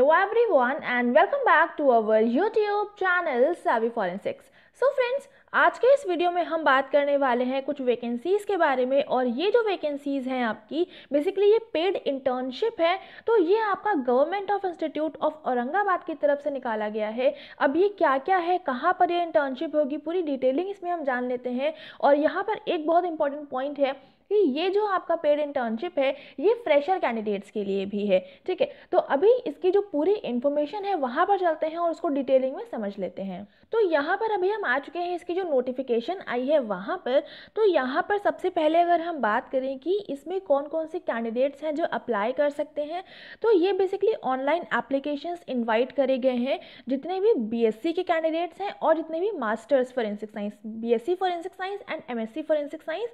every everyone and welcome back to our YouTube channel Savi forensics so friends आज के इस video में हम बात करने वाले हैं कुछ वैकेंसीज़ के बारे में और ये जो वैकेंसीज़ हैं आपकी बेसिकली ये पेड इंटर्नशिप है तो ये आपका government of institute of Aurangabad की तरफ से निकाला गया है अब ये क्या क्या है कहाँ पर ये इंटर्नशिप होगी पूरी डिटेलिंग इसमें हम जान लेते हैं और यहाँ पर एक बहुत इंपॉर्टेंट पॉइंट है कि ये जो आपका पेड इंटर्नशिप है ये फ्रेशर कैंडिडेट्स के लिए भी है ठीक है तो अभी इसकी जो पूरी इन्फॉर्मेशन है वहाँ पर चलते हैं और उसको डिटेलिंग में समझ लेते हैं तो यहाँ पर अभी हम आ चुके हैं इसकी जो नोटिफिकेशन आई है वहाँ पर तो यहाँ पर सबसे पहले अगर हम बात करें कि इसमें कौन कौन से कैंडिडेट्स हैं जो अप्लाई कर सकते हैं तो ये बेसिकली ऑनलाइन एप्लीकेशन इन्वाइट करे गए हैं जितने भी बी के कैंडिडेट्स हैं और जितने भी masters forensic science B forensic science and M forensic science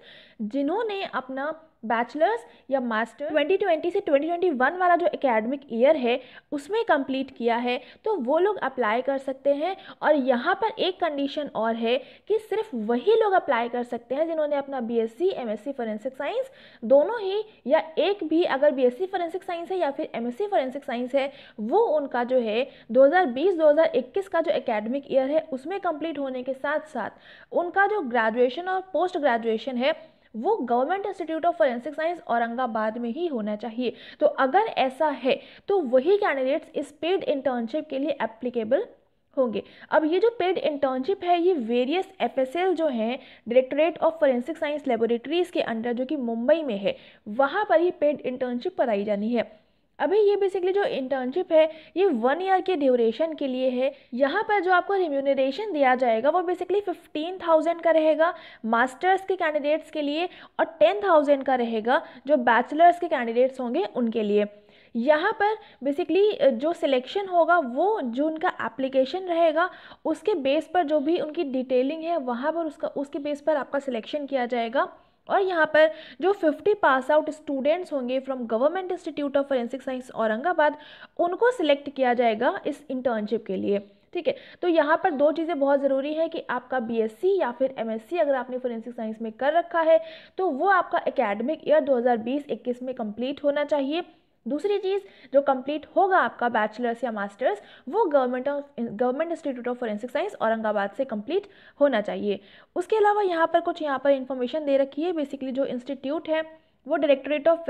जिन्होंने हैं अपना बैचलर्स या मास्टर 2020 से 2021 वाला जो एकेडमिक ईयर है उसमें कंप्लीट किया है तो वो लोग अप्लाई कर सकते हैं और यहाँ पर एक कंडीशन और है कि सिर्फ वही लोग अप्लाई कर सकते हैं जिन्होंने अपना बीएससी एमएससी फोरेंसिक साइंस दोनों ही या एक भी अगर बीएससी फोरेंसिक साइंस है या फिर एमएससी फोरेंसिक साइंस है वो उनका जो है दो हज़ार का जो एकेडमिक ईयर है उसमें कंप्लीट होने के साथ साथ उनका जो ग्रेजुएशन और पोस्ट ग्रेजुएशन है वो government institute of forensic science Aurangabad में ही होना चाहिए तो अगर ऐसा है तो वही कैंडिडेट्स इस पेड इंटर्नशिप के लिए एप्लीकेबल होंगे अब ये जो पेड इंटर्नशिप है ये वेरियस एफ जो हैं directorate of forensic science laboratories के अंडर जो कि मुंबई में है वहाँ पर ये पेड इंटर्नशिप कराई जानी है अभी ये बेसिकली जो इंटर्नशिप है ये वन ईयर के ड्यूरेशन के लिए है यहाँ पर जो आपको रिम्यूनरेशन दिया जाएगा वो बेसिकली फिफ्टीन थाउजेंड का रहेगा मास्टर्स के कैंडिडेट्स के लिए और टेन थाउजेंड का रहेगा जो बैचलर्स के कैंडिडेट्स होंगे उनके लिए यहाँ पर बेसिकली जो सिलेक्शन होगा वो जो उनका एप्लीकेशन रहेगा उसके बेस पर जो भी उनकी डिटेलिंग है वहाँ पर उसका उसके बेस पर आपका सिलेक्शन किया जाएगा और यहाँ पर जो 50 पास आउट स्टूडेंट्स होंगे from government institute of forensic science Aurangabad उनको सिलेक्ट किया जाएगा इस इंटर्नशिप के लिए ठीक है तो यहाँ पर दो चीज़ें बहुत ज़रूरी है कि आपका बीएससी या फिर एमएससी अगर आपने फोरेंसिक साइंस में कर रखा है तो वो आपका एकेडमिक ईयर 2020-21 में कंप्लीट होना चाहिए दूसरी चीज़ जो कंप्लीट होगा आपका बैचलर्स या मास्टर्स वो government of government institute of forensic science Aurangabad से कंप्लीट होना चाहिए उसके अलावा यहाँ पर कुछ यहाँ पर इंफॉर्मेशन दे रखी है बेसिकली जो इंस्टीट्यूट है वो directorate of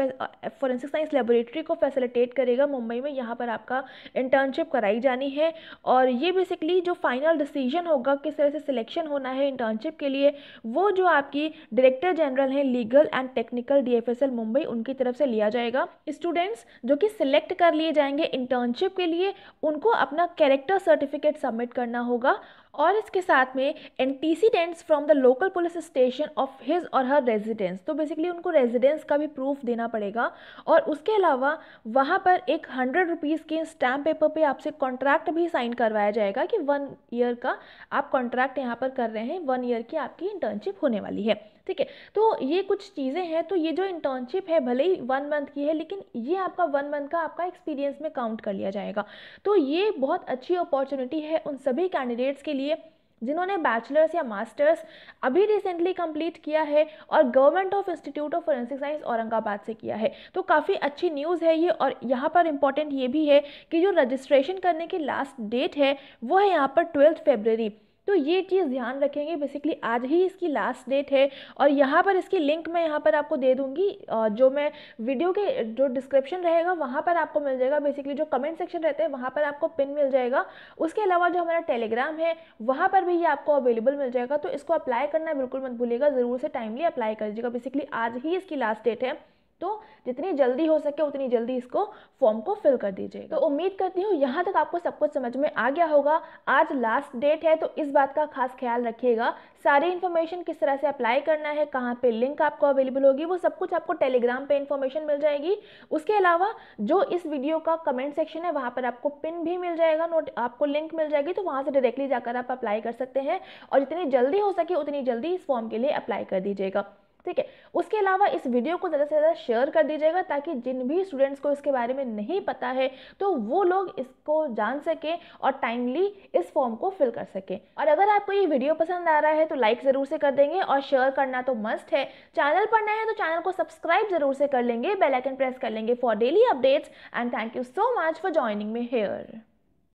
forensic science laboratory को फैसिलिटेट करेगा मुंबई में यहाँ पर आपका इंटर्नशिप कराई जानी है और ये बेसिकली जो फाइनल डिसीजन होगा किस तरह से सिलेक्शन होना है इंटर्नशिप के लिए वो जो आपकी डायरेक्टर जनरल हैं legal and technical D Mumbai उनकी तरफ से लिया जाएगा स्टूडेंट्स जो कि सिलेक्ट कर लिए जाएंगे इंटर्नशिप के लिए उनको अपना कैरेक्टर सर्टिफिकेट सबमिट करना होगा और इसके साथ में antecedents from the local police station of his और हर रेजिडेंस तो बेसिकली उनको रेजिडेंस का भी प्रूफ देना पड़ेगा और उसके अलावा वहाँ पर एक हंड्रेड रुपीज़ के स्टैम्प पेपर पे आपसे कॉन्ट्रैक्ट भी साइन करवाया जाएगा कि वन ईयर का आप कॉन्ट्रैक्ट यहाँ पर कर रहे हैं वन ईयर की आपकी इंटर्नशिप होने वाली है ठीक है तो ये कुछ चीज़ें हैं तो ये जो इंटर्नशिप है भले ही वन मंथ की है लेकिन ये आपका वन मंथ का आपका एक्सपीरियंस में काउंट कर लिया जाएगा तो ये बहुत अच्छी अपॉर्चुनिटी है उन सभी कैंडिडेट्स के लिए जिन्होंने बैचलर्स या मास्टर्स अभी रिसेंटली कंप्लीट किया है और government of institute of forensic science Aurangabad से किया है तो काफ़ी अच्छी न्यूज़ है ये और यहाँ पर इम्पॉर्टेंट ये भी है कि जो रजिस्ट्रेशन करने की लास्ट डेट है वो है यहाँ पर ट्वेल्थ फेबररी तो ये चीज़ ध्यान रखेंगे बेसिकली आज ही इसकी लास्ट डेट है और यहाँ पर इसकी लिंक मैं यहाँ पर आपको दे दूँगी जो मैं वीडियो के जो डिस्क्रिप्शन रहेगा वहाँ पर आपको मिल जाएगा बेसिकली जो कमेंट सेक्शन रहते हैं वहाँ पर आपको पिन मिल जाएगा उसके अलावा जो हमारा टेलीग्राम है वहाँ पर भी ये आपको अवेलेबल मिल जाएगा तो इसको अप्लाई करना बिल्कुल मत भूलिएगा ज़रूर से टाइमली अप्लाई कर लीजिएगा बेसिकली आज ही इसकी लास्ट डेट है तो जितनी जल्दी हो सके उतनी जल्दी इसको फॉर्म को फिल कर दीजिए तो उम्मीद करती हूँ यहाँ तक आपको सब कुछ समझ में आ गया होगा आज लास्ट डेट है तो इस बात का खास ख्याल रखिएगा सारी इन्फॉर्मेशन किस तरह से अप्लाई करना है कहाँ पे लिंक आपको अवेलेबल होगी वो सब कुछ आपको टेलीग्राम पे इन्फॉर्मेशन मिल जाएगी उसके अलावा जो इस वीडियो का कमेंट सेक्शन है वहाँ पर आपको पिन भी मिल जाएगा नोट आपको लिंक मिल जाएगी तो वहाँ से डायरेक्टली जाकर आप अप्लाई कर सकते हैं और जितनी जल्दी हो सके उतनी जल्दी इस फॉर्म के लिए अप्लाई कर दीजिएगा ठीक है उसके अलावा इस वीडियो को ज़्यादा से ज़्यादा शेयर कर दीजिएगा ताकि जिन भी स्टूडेंट्स को इसके बारे में नहीं पता है तो वो लोग इसको जान सकें और टाइमली इस फॉर्म को फिल कर सकें और अगर आपको ये वीडियो पसंद आ रहा है तो लाइक ज़रूर से कर देंगे और शेयर करना तो मस्ट है चैनल पर नए हैं तो चैनल को सब्सक्राइब ज़रूर से कर लेंगे बेलाइकन प्रेस कर लेंगे for daily updates and thank you so much for joining me hair